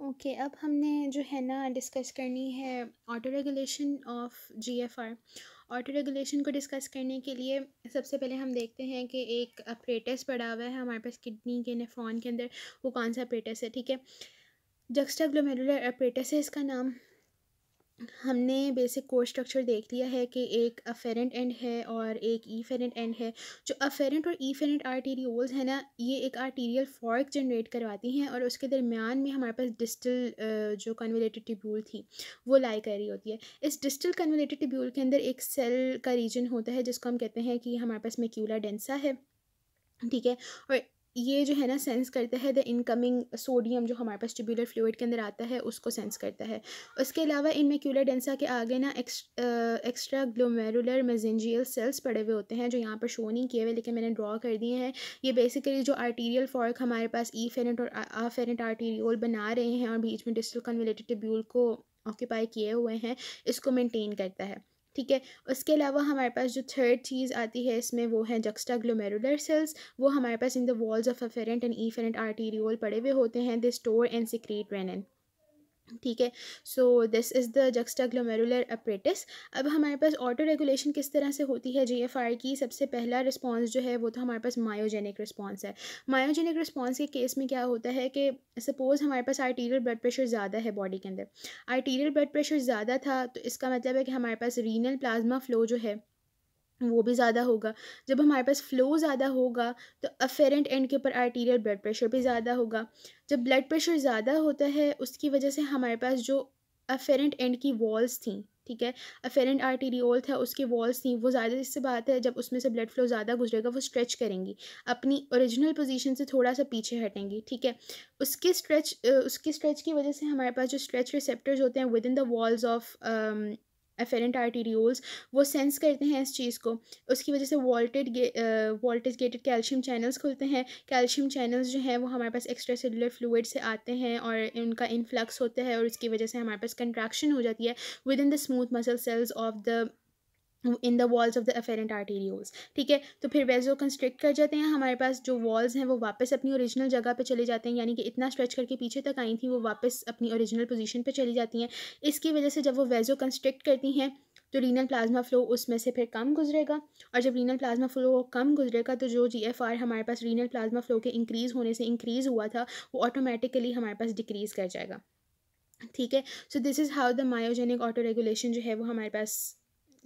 okay okay, अब हमने जो है ना डिस्कस करनी है auto regulation of GFR auto regulation को डिस्कस करने के लिए सबसे पहले हम देखते हैं कि एक अप्रेटस पड़ा हुआ है हमारे पास किडनी के नेफ्रॉन के अंदर वो कौन सा अप्रेटस है ठीक है जक्स्टा ग्लोमेरुलर अप्रेटस है इसका नाम हमने बेसिक कोर स्ट्रक्चर देख लिया है कि एक अफेरेंट एंड है और एक ई फेरेंट एंड है जो अफेरेंट और ई फेरेंट आर्टीरियोल्स है ना ये एक आर्टीरियल फॉर्क जनरेट करवाती हैं और उसके दरमियान में हमारे पास डिस्टल जो कन्वोलेटेड टिब्यूल थी वो लाई कर रही होती है इस डिस्टल कन्वोलेटेड टिब्यूल के अंदर एक सेल का रीजन होता है जिसको हम कहते हैं कि हमारे पास मेक्यूला डेंसा है ठीक है और ये जो है ना सेंस करता है द इनकमिंग सोडियम जो हमारे पास ट्यूबुलर फ्लूड के अंदर आता है उसको सेंस करता है उसके अलावा इन मेक्यूलर डेंसा के आगे ना एक्स्ट्रा ग्लोमेरुलर मेजेंजियल सेल्स पड़े हुए होते हैं जो यहाँ पर शो नहीं किए हुए लेकिन मैंने ड्रॉ कर दिए हैं ये बेसिकली जो आर्टीरियल फॉर्क हमारे पास ई फेरेंट और आफेरेंट आर्टीरियोल बना रहे हैं और बीच में डिस्टल कन्वेलेटेड ट्यूब्यूल को ऑक्यूपाई किए हुए हैं इसको मेनटेन करता है ठीक है उसके अलावा हमारे पास जो थर्ड चीज़ आती है इसमें वो है जक्स्टा ग्लोमेरुलर सेल्स वो हमारे पास in the walls of afferent and efferent arteriole पड़े हुए होते हैं they store and secrete renin ठीक है so this is the juxtaglomerular apparatus अब हमारे पास ऑटो रेगुलेशन किस तरह से होती है जी एफ आर की सबसे पहला रिस्पॉन्स जो है वो तो हमारे पास मायोजेनिक रिस्पॉन्स है मायोजेनिक रिस्पॉन्स के केस में क्या होता है कि सपोज़ हमारे पास आर्टीरियल ब्लड प्रेशर ज़्यादा है बॉडी के अंदर आर्टीरियल ब्लड प्रेशर ज़्यादा था तो इसका मतलब है कि हमारे पास रीनल प्लाज्मा फ्लो जो है वो भी ज़्यादा होगा जब हमारे पास फ्लो ज़्यादा होगा तो अफेरेंट एंड के ऊपर आर्टीरियल ब्लड प्रेशर भी ज़्यादा होगा जब ब्लड प्रेशर ज़्यादा होता है उसकी वजह से हमारे पास जो अफेरेंट एंड की वॉल्स थी ठीक है अफेरेंट आर्टीरियोल था उसके वॉल्स थी वो ज़्यादा इससे बात है जब उसमें से ब्लड फ्लो ज़्यादा गुजरेगा वो स्ट्रेच करेंगी अपनी ओरिजिनल पोजीशन से थोड़ा सा पीछे हटेंगी ठीक है उसके स्ट्रेच उसके स्ट्रेच की वजह से हमारे पास जो स्ट्रेच रिसेप्टर्स होते हैं within the walls of efferent arterioles वो सेंस करते हैं इस चीज़ को उसकी वजह से voltage voltage gated calcium channels खुलते हैं कैल्शियम चैनल्स जो हैं वो हमारे पास एक्स्ट्रा सेलुलर फ्लूड से आते हैं और उनका इन्फ्लक्स होता है और उसकी वजह से हमारे पास कंट्रैक्शन हो जाती है within the smooth muscle cells of the in the walls of the afferent arterioles ठीक है तो फिर वेजो कंस्ट्रिक्ट कर जाते हैं हमारे पास जो वॉल्स हैं वो वापस अपनी ओरिजिनल जगह पे चले जाते हैं यानी कि इतना स्ट्रेच करके पीछे तक आई थी वो वापस अपनी ओरिजिनल पोजीशन पे चली जाती हैं इसकी वजह से जब वो वेजो कंस्ट्रिक्ट करती हैं तो रीनल प्लाज्मा फ्लो उसमें से फिर कम गुजरेगा और जब रीनल प्लाज्मा फ्लो कम गुजरेगा तो जो जी एफ आर हमारे पास रीनल प्लाज्मा फ्लो के इंक्रीज़ होने से इंक्रीज़ हुआ था वो ऑटोमेटिकली हमारे पास डिक्रीज़ कर जाएगा ठीक है so this is how the myogenic auto regulation जो है वो हमारे पास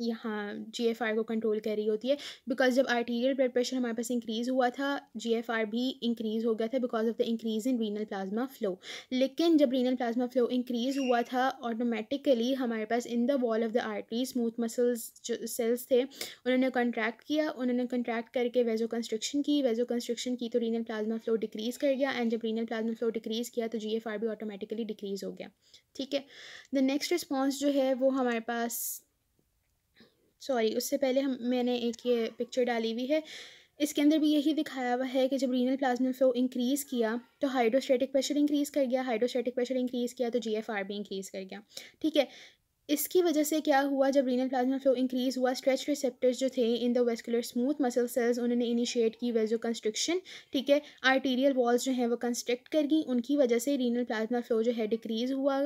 यहाँ जी एफ आर को कंट्रोल कर रही होती है बिकॉज जब आर्टीरियल ब्लड प्रेशर हमारे पास इंक्रीज़ हुआ था जी एफ आर भी इंक्रीज़ हो गया था because of the increase in renal plasma flow लेकिन जब रीनल प्लाज्मा फ्लो इंक्रीज़ हुआ था ऑटोमेटिकली हमारे पास in the wall of the artery smooth muscles जो सेल्स थे उन्होंने कंट्रैक्ट किया उन्होंने कंट्रैक्ट करके वेजो कंस्ट्रक्शन की वेजो कंस्ट्रक्शन की तो रीनल प्लाज्मा फ्लो डिक्रीज़ कर गया एंड जब रीनल प्लाज्मा फ्लो डिक्रीज़ किया तो जी एफ आर भी ऑटोमेटिकली डिक्रीज़ हो गया ठीक है द नेक्स्ट रिस्पॉन्स जो है वो हमारे पास सॉरी उससे पहले हम मैंने एक ये पिक्चर डाली हुई है इसके अंदर भी यही दिखाया हुआ है कि जब रीनल प्लाज्मा फ्लो इंक्रीज़ किया तो हाइड्रोस्टेटिक प्रेशर इंक्रीज़ कर गया हाइड्रोस्टेटिक प्रेशर इंक्रीज़ किया तो जीएफआर भी इंक्रीज़ कर गया ठीक है इसकी वजह से क्या हुआ जब रीनल प्लाज्मा फ्लो इंक्रीज़ हुआ स्ट्रेच रिसेप्टर्स जो थे in the vascular smooth muscle cells उन्होंने इनिशिएट की वेजो कंस्ट्रिक्शन ठीक है आर्टीरियल वॉल्स जो हैं वो कंस्ट्रक्ट कर गई उनकी वजह से रीनल प्लाज्मा फ्लो जो है डिक्रीज़ हुआ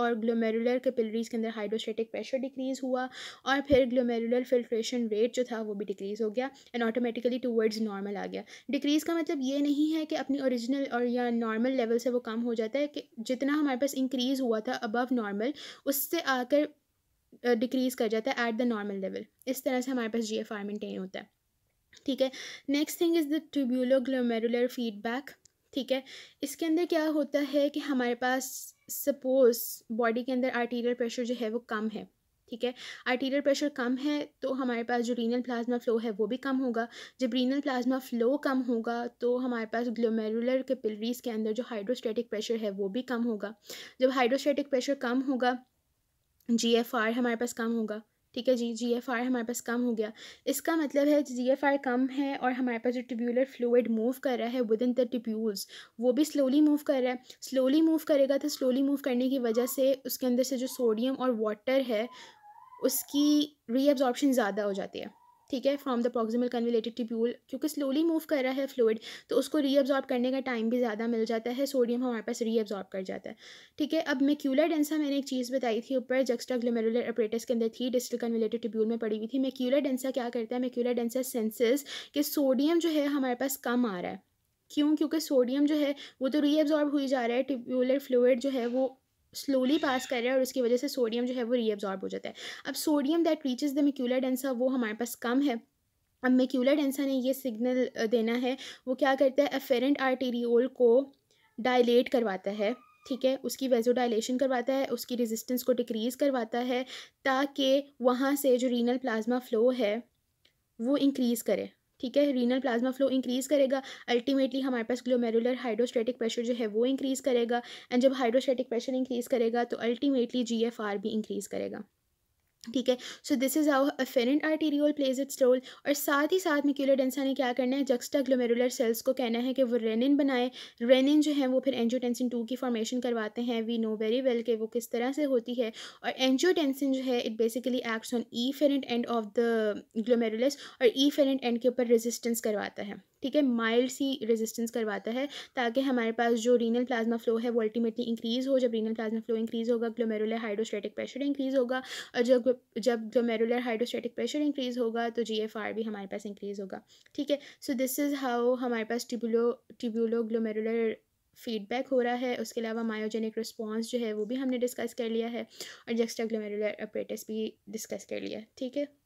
और ग्लोमेरुलर कैपिलरीज के अंदर हाइड्रोस्टेटिक प्रेशर डिक्रीज़ हुआ और फिर ग्लोमेरुलर फिल्ट्रेशन रेट जो था वो भी डिक्रीज़ हो गया एंड ऑटोमेटिकली टूवर्ड्स नॉर्मल आ गया डिक्रीज़ का मतलब ये नहीं है कि अपनी ओरिजिनल और या नॉर्मल लेवल से वो कम हो जाता है कि जितना हमारे पास इंक्रीज़ हुआ था अबव नॉर्मल उससे आकर डिक्रीज़ कर जाता है एट द नॉर्मल लेवल इस तरह से हमारे पास जी एफ आर होता है ठीक है next thing is the tubulo glomerular feedback ठीक है इसके अंदर क्या होता है कि हमारे पास सपोज बॉडी के अंदर आर्टीरियल प्रेशर जो है वो कम है ठीक है आर्टीरियल प्रेशर कम है तो हमारे पास जो रीनल प्लाज्मा फ्लो है वो भी कम होगा जब रीनल प्लाज्मा फ्लो कम होगा तो हमारे पास ग्लोमेरुलर के पिलरीज के अंदर जो हाइड्रोस्टेटिक प्रेशर है वो भी कम होगा जब हाइड्रोस्टेटिक प्रेशर कम होगा जी एफ आर हमारे पास कम होगा ठीक है जी जी एफ आर हमारे पास कम हो गया इसका मतलब है जी एफ आर कम है और हमारे पास जो ट्यूबुलर फ्लूड मूव कर रहा है विद इन द ट्यूब्यूल्स वो भी स्लोली मूव कर रहा है स्लोली मूव करेगा तो स्लोली मूव करने की वजह से उसके अंदर से जो सोडियम और वाटर है उसकी रीअब्जॉर्बशन ज़्यादा हो जाती है ठीक है from the proximal convoluted tubule क्योंकि स्लोली मूव कर रहा है फ्लूड तो उसको रीअब्जॉर्ब करने का टाइम भी ज़्यादा मिल जाता है सोडियम हमारे पास रीअब्जॉर्ब कर जाता है ठीक है अब मेक्यूलर डेंसा मैंने एक चीज़ बताई थी ऊपर जक्स्टा ग्लोमेरुलर अपरेटस के अंदर थी डिस्टल कन्विलेटेड ट्यूब्यूल में पड़ी हुई थी मेक्यूलर डेंसा क्या करता है मेक्यूलर डेंसा सेंसेस कि सोडियम जो है हमारे पास कम आ रहा है क्यों क्योंकि सोडियम जो है वो तो रीअब्जॉर्ब हुई जा रहा है ट्यूब्यूलर फ्लूड जो है वो स्लोली पास कर रहा है और उसकी वजह से सोडियम जो है वो रीअब्जॉर्ब हो जाता है अब sodium that reaches the macula densa वो हमारे पास कम है अब मेक्यूलर डेंसा ने ये सिग्नल देना है वो क्या करता है अफेरेंट आर्टेरियोल को डायलेट करवाता है ठीक है उसकी वेजो डायलेशन करवाता है उसकी रेजिस्टेंस को डिक्रीज़ करवाता है ताकि वहाँ से जो रीनल प्लाज्मा फ़्लो है वो इंक्रीज़ करे ठीक है रीनल प्लाज्मा फ्लो इंक्रीज़ करेगा अल्टीमेटली हमारे पास ग्लोमेरुलर हाइड्रोस्टेटिक प्रेशर जो है वो इंक्रीज़ करेगा एंड जब हाइड्रोस्टेटिक प्रेशर इंक्रीज़ करेगा तो अल्टीमेटली जी भी इंक्रीज़ करेगा ठीक है so this is how afferent arteriole plays its role और साथ ही साथ मिक्यूलर डेंसा ने क्या करना है जक्स्टा ग्लोमेरुलर सेल्स को कहना है कि वो रेनिन बनाए रेनिन जो है वो फिर एंजियोटेंसिन टू की फॉर्मेशन करवाते हैं वी नो वेरी वेल के वो किस तरह से होती है और एंजियोटेंसिन जो है it basically acts on efferent end of the glomerulus और ई फेरेंट एंड के ऊपर रेजिस्टेंस करवाता है ठीक है माइल्ड सी रेजिस्टेंस करवाता है ताकि हमारे पास जो रीनल प्लाज्मा फ्लो है वो अल्टीमेटली इंक्रीज़ हो जब रीनल प्लाज्मा फ्लो इंक्रीज़ होगा ग्लोमेरुलर हाइड्रोस्टेटिक प्रेशर इंक्रीज़ होगा और जब जब ग्लोमेरुलर हाइड्रोस्टेटिक प्रेशर इंक्रीज़ होगा तो जी भी हमारे पास इंक्रीज़ होगा ठीक है सो दिस इज़ हाउ हमारे पास टिब्यूलो टिब्यूलो ग्लोमेरुलर फीडबैक हो रहा है उसके अलावा मायोजेनिक रिस्पॉन्स जो है वो भी हमने डिस्कस कर लिया है और जेक्स्ट्रा ग्लोमेरुलर अपरेटस भी डिस्कस कर लिया ठीक है